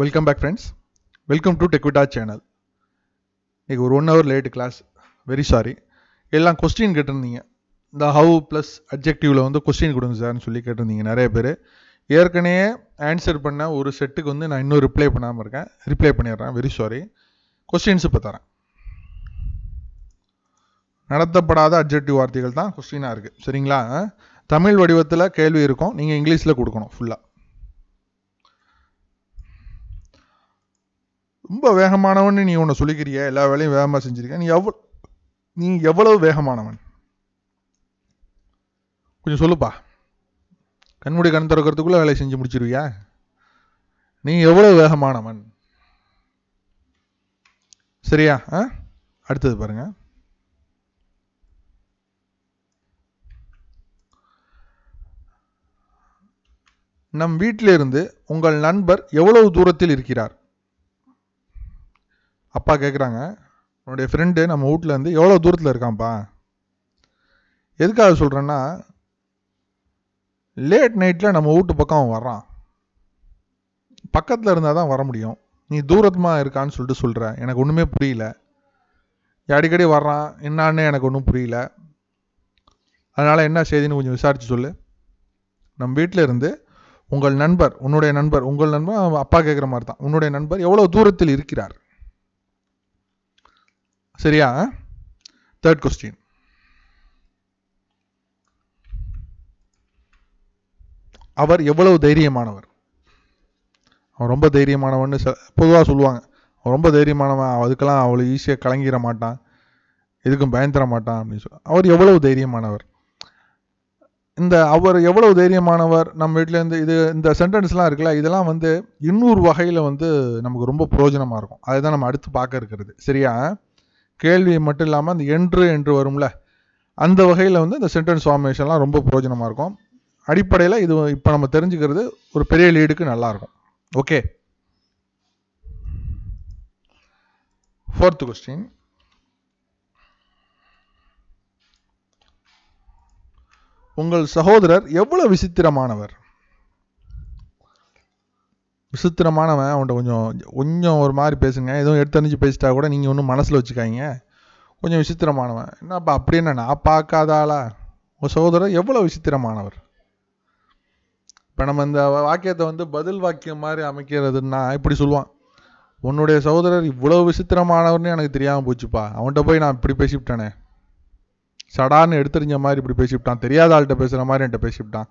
welcome back friends welcome to டெக்விட்டா channel இன்றைக்கி ஒரு one hour late class very sorry எல்லாம் கொஸ்டின் கேட்டிருந்தீங்க இந்த ஹவு ப்ளஸ் அப்ஜெக்டிவில் வந்து கொஸ்டின் கொடுங்க சார்னு சொல்லி கேட்டிருந்தீங்க நிறைய பேர் ஏற்கனவே ஆன்சர் பண்ண ஒரு செட்டுக்கு வந்து நான் இன்னும் ரிப்ளை பண்ணாமல் இருக்கேன் ரிப்ளை பண்ணிடுறேன் வெரி சாரி கொஸ்டின்ஸ் இப்போ தரேன் நடத்தப்படாத அப்ஜெக்டிவ் வார்த்தைகள் தான் கொஸ்டினாக இருக்குது சரிங்களா தமிழ் வடிவத்தில் கேள்வி இருக்கும் நீங்கள் இங்கிலீஷில் கொடுக்கணும் ஃபுல்லாக ரொம்ப வேகமானவன் நீ உன்னை சொல்லிக்கிறிய எல்லா வேலையும் வேகமாக செஞ்சிருக்க நீ எவ்வளோ நீ எவ்வளவு வேகமானவன் கொஞ்சம் சொல்லுப்பா கண்முடி கண் திறக்கிறதுக்குள்ளே வேலையை செஞ்சு முடிச்சிருவியா நீ எவ்வளவு வேகமானவன் சரியா ஆ அடுத்தது பாருங்க நம் வீட்டிலிருந்து உங்கள் நண்பர் எவ்வளவு தூரத்தில் இருக்கிறார் அப்பா கேட்குறாங்க உன்னுடைய ஃப்ரெண்டு நம்ம வீட்டிலேருந்து எவ்வளோ தூரத்தில் இருக்கான்ப்பா எதுக்காக சொல்கிறேன்னா லேட் நைட்டில் நம்ம வீட்டு பக்கம் அவன் வர்றான் பக்கத்தில் இருந்தால் தான் வர முடியும் நீ தூரமாக இருக்கான்னு சொல்லிட்டு சொல்கிற எனக்கு ஒன்றுமே புரியல அடிக்கடி வர்றான் என்னான்னு எனக்கு ஒன்றும் புரியல அதனால் என்ன செய்தின்னு கொஞ்சம் விசாரித்து சொல்லு நம்ம வீட்டில் இருந்து உங்கள் நண்பர் உன்னுடைய நண்பர் உங்கள் நண்பர் அப்பா கேட்குற மாதிரி தான் உன்னுடைய நண்பர் எவ்வளோ தூரத்தில் இருக்கிறார் சரியா தேர்ட் கொஸ்டின் அவர் எவ்வளவு தைரியமானவர் அவர் ரொம்ப தைரியமானவன்னு பொதுவாக சொல்லுவாங்க அவன் ரொம்ப தைரியமானவன் அதுக்கெல்லாம் அவ்வளோ ஈஸியாக கலங்கிட மாட்டான் எதுக்கும் பயந்துட மாட்டான் அப்படின்னு சொல்லி அவர் எவ்வளவு தைரியமானவர் இந்த அவர் எவ்வளவு தைரியமானவர் நம்ம வீட்டிலேருந்து இது இந்த சென்டென்ஸ்லாம் இருக்குல்ல இதெல்லாம் வந்து இன்னொரு வகையில் வந்து நமக்கு ரொம்ப பிரயோஜனமாக இருக்கும் அதுதான் நம்ம அடுத்து பார்க்க இருக்கிறது சரியா கேள்வி மட்டும் இல்லாமல் அந்த என்று என்று வரும்ல அந்த வகையில் வந்து இந்த சென்டென்ஸ் ஃபார்மேஷன்லாம் ரொம்ப பிரயோஜனமாக இருக்கும் அடிப்படையில் இது இப்போ நம்ம தெரிஞ்சுக்கிறது ஒரு பெரிய லீடுக்கு நல்லாயிருக்கும் ஓகே ஃபோர்த் கொஸ்டின் உங்கள் சகோதரர் எவ்வளவு விசித்திரமானவர் விசித்திரமானவன் அவன்கிட்ட கொஞ்சம் கொஞ்சம் ஒரு மாதிரி பேசுங்க எதுவும் எடுத்தறிஞ்சு பேசிட்டா கூட நீங்கள் ஒன்றும் மனசில் வச்சுக்காங்க கொஞ்சம் விசித்திரமானவன் என்னப்பா அப்படி என்ன நான் பார்க்காத ஆளா உன் சகோதரர் எவ்வளோ விசித்திரமானவர் இப்போ நம்ம இந்த வாக்கியத்தை வந்து பதில் வாக்கியம் மாதிரி அமைக்கிறதுன்னா இப்படி சொல்லுவான் உன்னுடைய சகோதரர் இவ்வளோ விசித்திரமானவர்னு எனக்கு தெரியாமல் போச்சுப்பா அவன்கிட்ட போய் நான் இப்படி பேசிவிட்டானே சடான்னு எடுத்துரிஞ்ச மாதிரி இப்படி பேசிவிட்டான் தெரியாத ஆள்கிட்ட பேசுகிற மாதிரி என்கிட்ட பேசிவிட்டான்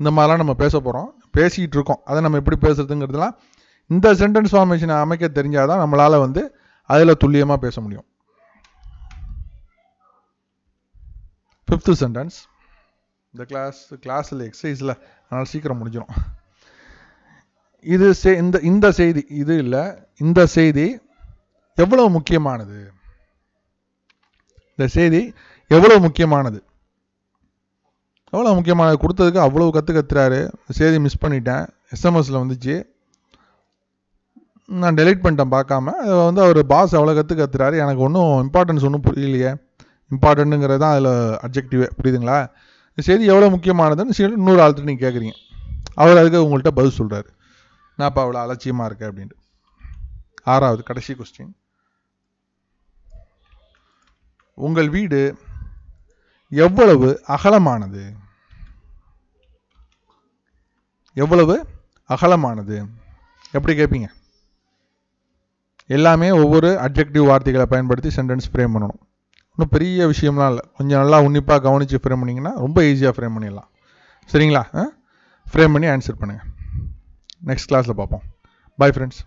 இந்த மாதிரிலாம் நம்ம பேச போகிறோம் பேசிகிட்டு இருக்கோம் அதை நம்ம எப்படி பேசுகிறதுங்கிறதுலாம் இந்த சென்டென்ஸ் ஃபார்மேஷனை அமைக்க தெரிஞ்சால் தான் நம்மளால் வந்து அதில் துல்லியமாக பேச முடியும் ஃபிஃப்த்து சென்டென்ஸ் இந்த கிளாஸ் கிளாஸில் எக்ஸசைஸில் அதனால் சீக்கிரம் முடிஞ்சிடும் இது செ இந்த இந்த செய்தி இது இல்லை இந்த செய்தி எவ்வளவு முக்கியமானது இந்த செய்தி எவ்வளவு முக்கியமானது எவ்வளோ முக்கியமான கொடுத்ததுக்கு அவ்வளோ கற்று கத்துறாரு செய்தி மிஸ் பண்ணிட்டேன் எஸ்எம்எஸில் வந்துச்சு நான் டெலிட் பண்ணிட்டேன் பார்க்காம அதை வந்து அவர் பாஸ் அவ்வளோ கற்று கத்துறாரு எனக்கு ஒன்றும் இம்பார்ட்டன்ஸ் ஒன்றும் புரியலையே இம்பார்ட்டன்ட்டுங்கிறது தான் அதில் அப்ஜெக்டிவே புரியுதுங்களா செய்தி எவ்வளோ முக்கியமானதுன்னு சரி இன்னொரு ஆள்கிட்ட நீங்கள் கேட்குறீங்க அவர் அதுக்கு உங்கள்கிட்ட பதில் சொல்கிறாரு நான் இப்போ அவ்வளோ அலட்சியமாக இருக்கேன் அப்படின்ட்டு ஆறாவது கடைசி கொஸ்டின் உங்கள் வீடு எவ்வளவு அகலமானது எவ்வளவு அகலமானது எப்படி கேட்பீங்க எல்லாமே ஒவ்வொரு அப்ஜெக்டிவ் வார்த்தைகளை பயன்படுத்தி சென்டென்ஸ் ஃப்ரேம் பண்ணணும் இன்னும் பெரிய விஷயம்லாம் இல்லை கொஞ்சம் நல்லா உன்னிப்பாக கவனித்து ஃப்ரேம் பண்ணிங்கன்னா ரொம்ப ஈஸியாக ஃப்ரேம் பண்ணிடலாம் சரிங்களா ஃப்ரேம் பண்ணி ஆன்சர் பண்ணுங்கள் நெக்ஸ்ட் கிளாஸில் பார்ப்போம் பாய் ஃப்ரெண்ட்ஸ்